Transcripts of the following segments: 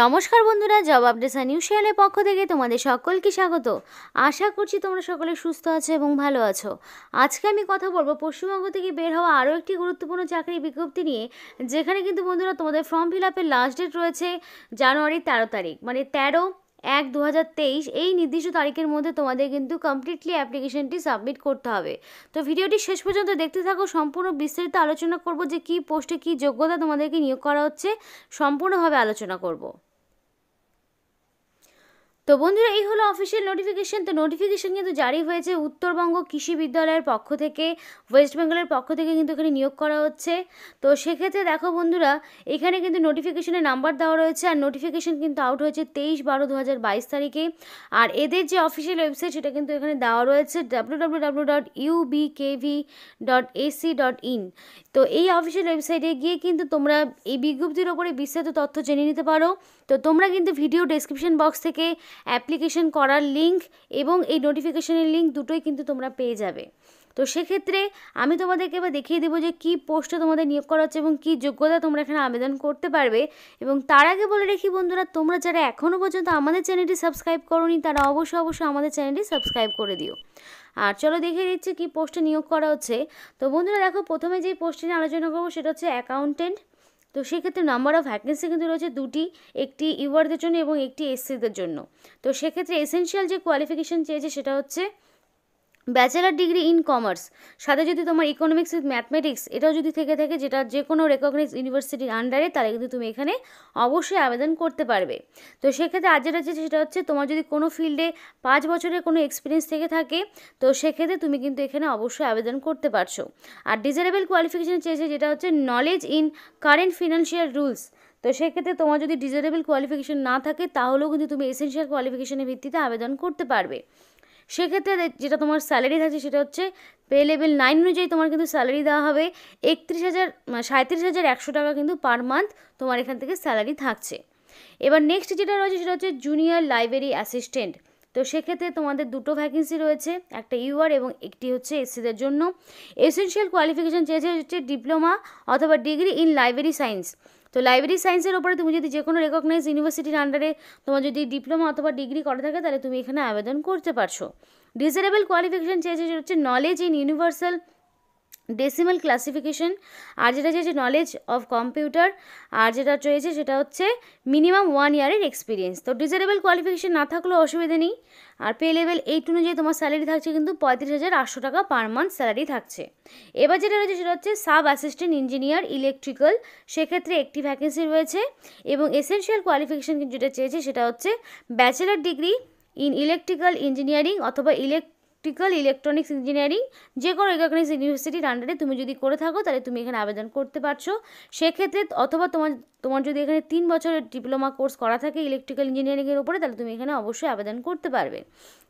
নমস্কার বন্ধুরা job আপডেসা news চ্যানেলের পক্ষ থেকে তোমাদের সকলকে স্বাগত আশা করছি তোমরা সকলে সুস্থ আছো এবং ভালো আছো আজকে আমি কথা বলবো পশ্চিমবঙ্গ থেকে বের হওয়া আরও একটি গুরুত্বপূর্ণ চাকরির বিজ্ঞপ্তি নিয়ে যেখানে কিন্তু বন্ধুরা তোমাদের ফর্ম ফিল আপের লাস্ট ডেট রয়েছে জানুয়ারির তেরো তারিখ মানে তেরো এক দু এই নির্দিষ্ট তারিখের মধ্যে তোমাদের কিন্তু কমপ্লিটলি অ্যাপ্লিকেশনটি সাবমিট করতে হবে তো ভিডিওটি শেষ পর্যন্ত দেখতে থাকো সম্পূর্ণ বিস্তারিত আলোচনা করব যে কি পোস্টে কি যোগ্যতা তোমাদেরকে নিয়োগ করা হচ্ছে সম্পূর্ণভাবে আলোচনা করব তো বন্ধুরা এই হলো অফিসিয়াল নোটিফিকেশান তো নোটিফিকেশন কিন্তু জারি হয়েছে উত্তরবঙ্গ কৃষি বিদ্যালয়ের পক্ষ থেকে ওয়েস্ট বেঙ্গলের পক্ষ থেকে কিন্তু এখানে নিয়োগ করা হচ্ছে তো সেক্ষেত্রে দেখো বন্ধুরা এখানে কিন্তু নোটিফিকেশনের নাম্বার দেওয়া রয়েছে আর নোটিফিকেশন কিন্তু আউট হয়েছে তেইশ বারো দু তারিখে আর এদের যে অফিসিয়াল ওয়েবসাইট সেটা কিন্তু এখানে দেওয়া রয়েছে ইন তো এই অফিসিয়াল ওয়েবসাইটে গিয়ে কিন্তু তোমরা এই বিজ্ঞপ্তির ওপরে বিস্তারিত তথ্য জেনে নিতে পারো তো তোমরা কিন্তু ভিডিও ডেসক্রিপশন বক্স থেকে অ্যাপ্লিকেশন করার লিঙ্ক এবং এই নোটিফিকেশনের লিঙ্ক দুটোই কিন্তু তোমরা পেয়ে যাবে তো সেক্ষেত্রে আমি তোমাদেরকে এবার দেখিয়ে দেবো যে কী পোস্টে তোমাদের নিয়োগ করা হচ্ছে এবং কী যোগ্যতা তোমরা এখানে আবেদন করতে পারবে এবং তার আগে বলে রেখি বন্ধুরা তোমরা যারা এখনও পর্যন্ত আমাদের চ্যানেলটি সাবস্ক্রাইব করোনি তারা অবশ্যই অবশ্যই আমাদের চ্যানেলটি সাবস্ক্রাইব করে দিও আর চলো দেখিয়ে দিচ্ছি কী পোস্টে নিয়োগ করা হচ্ছে তো বন্ধুরা দেখো প্রথমে যে পোস্টটি নিয়ে আলোচনা করবো সেটা হচ্ছে অ্যাকাউন্টেন্ট তো সেক্ষেত্রে নাম্বার অফ ভ্যাকেন্সি কিন্তু রয়েছে দুটি একটি ইউআরদের জন্য এবং একটি এসসিদের জন্য তো সেক্ষেত্রে এসেনশিয়াল যে কোয়ালিফিকেশান চেয়েছে সেটা হচ্ছে ব্যাচেলার ডিগ্রি ইন কমার্স সাথে যদি তোমার ইকোনমিক্স উইথ ম্যাথমেটিক্স এটাও যদি থেকে থাকে যেটা যে কোনো রেকগনাইজ ইউনিভার্সিটির আন্ডারে তাহলে কিন্তু তুমি এখানে অবশ্যই আবেদন করতে পারবে তো সেক্ষেত্রে আজ যেটা সেটা হচ্ছে তোমার যদি কোনো ফিল্ডে পাঁচ বছরের কোনো এক্সপিরিয়েন্স থেকে থাকে তো সেক্ষেত্রে তুমি কিন্তু এখানে অবশ্যই আবেদন করতে পারছো আর ডিজারেবল কোয়ালিফিকেশান চেয়েছে যেটা হচ্ছে knowledge in current financial rules তো সেক্ষেত্রে তোমার যদি ডিজারেবল কোয়ালিফিকেশান না থাকে তাহলেও কিন্তু তুমি এসেন্সিয়াল কোয়ালিফিকেশানের ভিত্তিতে আবেদন করতে পারবে সেক্ষেত্রে যেটা তোমার স্যালারি থাকছে সেটা হচ্ছে পে লেভেল নাইন অনুযায়ী তোমার কিন্তু স্যালারি দেওয়া হবে একত্রিশ হাজার মানে সাঁত্রিশ হাজার একশো টাকা কিন্তু পার মান্থ তোমার এখান থেকে স্যালারি থাকছে এবার নেক্সট যেটা রয়েছে সেটা হচ্ছে জুনিয়র লাইব্রেরি অ্যাসিস্ট্যান্ট তো সেক্ষেত্রে তোমাদের দুটো ভ্যাকেন্সি রয়েছে একটা ইউআর এবং একটি হচ্ছে এসসিদের জন্য এসেনশিয়াল কোয়ালিফিকেশান চেয়েছে হচ্ছে ডিপ্লোমা অথবা ডিগ্রি ইন লাইব্রেরি সায়েন্স তো লাইব্রেরি সায়েন্সের ওপরে তুমি যদি যে কোনো রেকগনাইজ ইউনিভার্সিটির আন্ডারে তোমার যদি ডিপ্লোমা অথবা ডিগ্রি করা থাকে তাহলে তুমি এখানে আবেদন করতে পারছো ডিজারেবল কোয়ালিফিকেশান চেয়েছে হচ্ছে knowledge in universal decimal classification আর যেটা চেয়েছে নলেজ অফ কম্পিউটার আর যেটা চেয়েছে সেটা হচ্ছে মিনিমাম ওয়ান ইয়ারের এক্সপিরিয়েন্স তো ডিজারেবল কোয়ালিফিকেশান না থাকলেও অসুবিধা নেই আর পে লেভেল এইট অনুযায়ী তোমার স্যালারি থাকছে কিন্তু পঁয়ত্রিশ হাজার আটশো টাকা পার মান্থ স্যালারি থাকছে এবার যেটা রয়েছে সেটা হচ্ছে সাব অ্যাসিস্ট্যান্ট ইঞ্জিনিয়ার ইলেকট্রিক্যাল সেক্ষেত্রে একটি ভ্যাকেন্সি রয়েছে এবং এসেনশিয়াল কোয়ালিফিকেশন যেটা চেয়েছে সেটা হচ্ছে bachelor degree in electrical engineering অথবা ইলেক ইলেকট্রিক্যাল ইলেকট্রনিক্স ইঞ্জিনিয়ারিং যে কোনো রেকগনাইজ ইউনিভার্সিটির আন্ডারে তুমি যদি করে থাকো তাহলে তুমি এখানে আবেদন করতে পারছো সেক্ষেত্রে অথবা তোমার তোমার যদি এখানে তিন বছরের ডিপ্লোমা কোর্স করা থাকে ইলেকট্রিক্যাল ইঞ্জিনিয়ারিংয়ের উপরে তাহলে তুমি এখানে অবশ্যই আবেদন করতে পারবে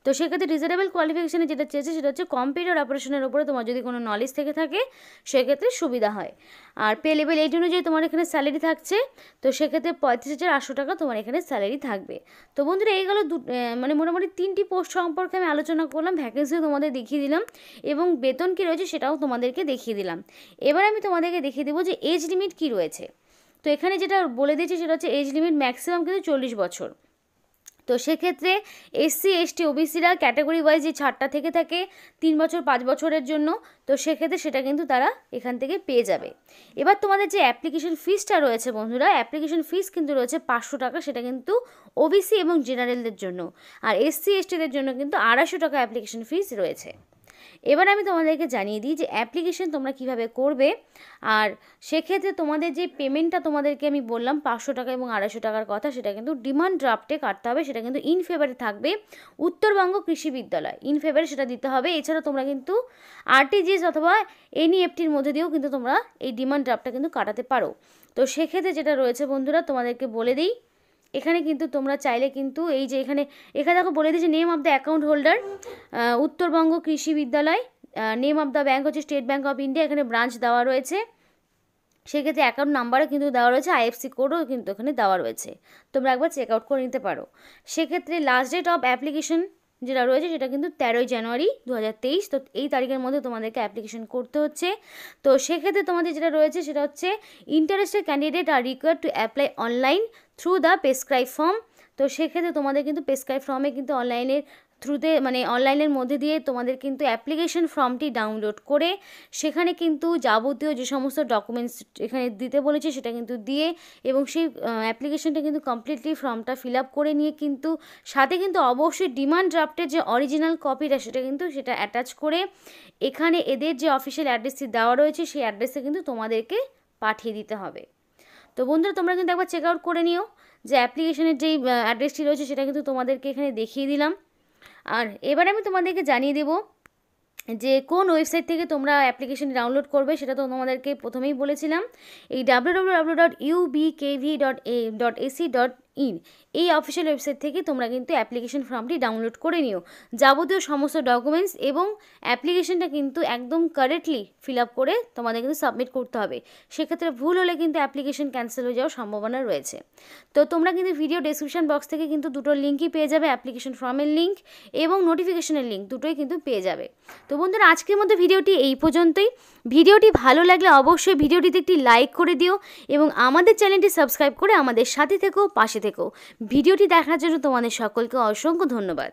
তো সেক্ষেত্রে রিজনেবল কোয়ালিফিকেশানে যেটা চেয়েছে সেটা হচ্ছে কম্পিউটার অপারেশনের উপরে তোমার যদি কোনো নলেজ থেকে থাকে সেক্ষেত্রে সুবিধা হয় আর পে লেভেল জন্য অনুযায়ী তোমার এখানে স্যালারি থাকছে তো সেক্ষেত্রে পঁয়ত্রিশ হাজার আটশো টাকা তোমার এখানে স্যালারি থাকবে তো বন্ধুরা এই গেলো দু মানে মোটামুটি তিনটি পোস্ট সম্পর্কে আমি আলোচনা করলাম ভ্যাকেন্সিও তোমাদের দেখিয়ে দিলাম এবং বেতন কী রয়েছে সেটাও তোমাদেরকে দেখিয়ে দিলাম এবার আমি তোমাদেরকে দেখিয়ে দেবো যে এজ লিমিট কী রয়েছে তো এখানে যেটা বলে দিয়েছি সেটা হচ্ছে এজ লিমিট ম্যাক্সিমাম কিন্তু চল্লিশ বছর তো সেক্ষেত্রে এসসি এসটি ওবিসিরা ক্যাটাগরি ওয়াইজ যে ছাড়টা থেকে থাকে তিন বছর পাঁচ বছরের জন্য তো সেক্ষেত্রে সেটা কিন্তু তারা এখান থেকে পেয়ে যাবে এবার তোমাদের যে অ্যাপ্লিকেশন ফিসটা রয়েছে বন্ধুরা অ্যাপ্লিকেশন ফিস কিন্তু রয়েছে পাঁচশো টাকা সেটা কিন্তু ওবিসি এবং জেনারেলদের জন্য আর এসসি এসটিদের জন্য কিন্তু আড়াইশো টাকা অ্যাপ্লিকেশন ফিস রয়েছে এবার আমি তোমাদেরকে জানিয়ে দিই যে অ্যাপ্লিকেশন তোমরা কিভাবে করবে আর সেক্ষেত্রে তোমাদের যে পেমেন্টটা তোমাদেরকে আমি বললাম পাঁচশো টাকা এবং আড়াইশো টাকার কথা সেটা কিন্তু ডিমান্ড ড্রাফটে কাটতে হবে সেটা কিন্তু ইন ফেভারে থাকবে উত্তরবঙ্গ কৃষি বিদ্যালয় ইন ফেভারে সেটা দিতে হবে এছাড়া তোমরা কিন্তু আরটিজিএস অথবা e এনইএফটির মধ্যে দিয়েও কিন্তু তোমরা এই ডিমান্ড ড্রাফটটা কিন্তু কাটাতে পারো তো সেক্ষেত্রে যেটা রয়েছে বন্ধুরা তোমাদেরকে বলে দিই এখানে কিন্তু তোমরা চাইলে কিন্তু এই যে এখানে এখানে দেখো বলে দিয়েছে name of the account holder Uttarbanga Krishi Vidyalaya name of the bank হচ্ছে স্টেট ব্যাঙ্ক অফ ইন্ডিয়া এখানে ব্রাঞ্চ দেওয়া রয়েছে সেক্ষেত্রে অ্যাকাউন্ট নাম্বারও কিন্তু দেওয়া রয়েছে আইএফসি কোডও কিন্তু এখানে দেওয়া রয়েছে তোমরা একবার চেক আউট করে নিতে পারো সেক্ষেত্রে লাস্ট ডেট অফ অ্যাপ্লিকেশন যেটা রয়েছে সেটা কিন্তু তেরোই জানুয়ারি দু তো এই তারিখের মধ্যে তোমাদেরকে অ্যাপ্লিকেশন করতে হচ্ছে তো সেক্ষেত্রে তোমাদের যেটা রয়েছে সেটা হচ্ছে interested candidate are require to apply online through the prescribe form তো সেক্ষেত্রে তোমাদের কিন্তু প্রেসক্রাইব ফর্মে কিন্তু অনলাইনের থ্রুতে মানে অনলাইনের মধ্যে দিয়ে তোমাদের কিন্তু অ্যাপ্লিকেশন ফর্মটি ডাউনলোড করে সেখানে কিন্তু যাবতীয় যে সমস্ত ডকুমেন্টস এখানে দিতে বলেছে সেটা কিন্তু দিয়ে এবং সেই অ্যাপ্লিকেশনটা কিন্তু কমপ্লিটলি ফর্মটা ফিল আপ করে নিয়ে কিন্তু সাথে কিন্তু অবশ্যই ডিমান্ড ড্রাফটের যে অরিজিনাল কপিটা সেটা কিন্তু সেটা অ্যাটাচ করে এখানে এদের যে অফিসিয়াল অ্যাড্রেসটি দেওয়া রয়েছে সেই অ্যাড্রেসে কিন্তু তোমাদেরকে পাঠিয়ে দিতে হবে তো বন্ধুরা তোমরা কিন্তু একবার চেক আউট করে নিও যে অ্যাপ্লিকেশনের যেই অ্যাড্রেসটি রয়েছে সেটা কিন্তু তোমাদেরকে এখানে দেখিয়ে দিলাম আর এবার আমি তোমাদেরকে জানিয়ে দেবো যে কোন ওয়েবসাইট থেকে তোমরা অ্যাপ্লিকেশন ডাউনলোড করবে সেটা তো তোমাদেরকে প্রথমেই বলেছিলাম এই W W W dot UBKV dot A dot AC dot in এই অফিসিয়াল ওয়েবসাইট থেকে তোমরা কিন্তু অ্যাপ্লিকেশন ফর্মটি ডাউনলোড করে নিও যাবতীয় সমস্ত ডকুমেন্টস এবং অ্যাপ্লিকেশনটা কিন্তু একদম কারেক্টলি ফিল আপ করে তোমাদের কিন্তু সাবমিট করতে হবে সেক্ষেত্রে ভুল হলে কিন্তু অ্যাপ্লিকেশন ক্যান্সেল হয়ে যাওয়ার সম্ভাবনা রয়েছে তো তোমরা কিন্তু ভিডিও ডেসক্রিপশন বক্স থেকে কিন্তু দুটো লিঙ্কই পেয়ে যাবে অ্যাপ্লিকেশন ফর্মের লিঙ্ক এবং নোটিফিকেশনের লিঙ্ক দুটোই কিন্তু পেয়ে যাবে তো বন্ধুরা আজকের মধ্যে ভিডিওটি এই পর্যন্তই ভিডিওটি ভালো লাগলে অবশ্যই ভিডিওটিতে একটি লাইক করে দিও এবং আমাদের চ্যানেলটি সাবস্ক্রাইব করে আমাদের সাথে থেকেও পাশে থেকো ভিডিওটি দেখার জন্য তোমাদের সকলকে অসংখ্য ধন্যবাদ